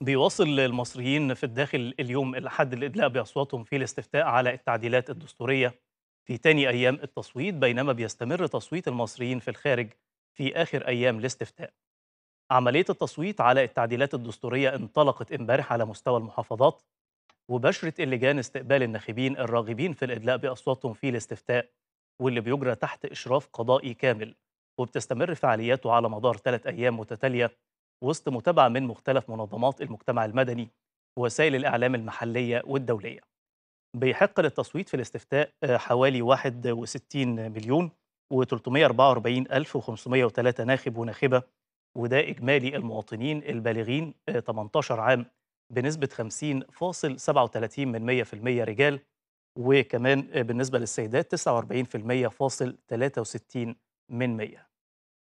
بيواصل المصريين في الداخل اليوم إلى حد الإدلاء بأصواتهم في الاستفتاء على التعديلات الدستورية في تاني أيام التصويت بينما بيستمر تصويت المصريين في الخارج في آخر أيام الاستفتاء عملية التصويت على التعديلات الدستورية انطلقت امبارح على مستوى المحافظات وبشرت اللجان استقبال الناخبين الراغبين في الإدلاء بأصواتهم في الاستفتاء واللي بيجرى تحت إشراف قضائي كامل وبتستمر فعالياته على مدار ثلاث أيام متتالية وسط متابعة من مختلف منظمات المجتمع المدني ووسائل الإعلام المحلية والدولية بيحق للتصويت في الاستفتاء آه، حوالي 61 مليون و344503 ناخب وناخبة وده إجمالي المواطنين البالغين 18 آه، عام بنسبة 50.37% من 100% رجال وكمان آه، بالنسبة للسيدات 49.63 من 100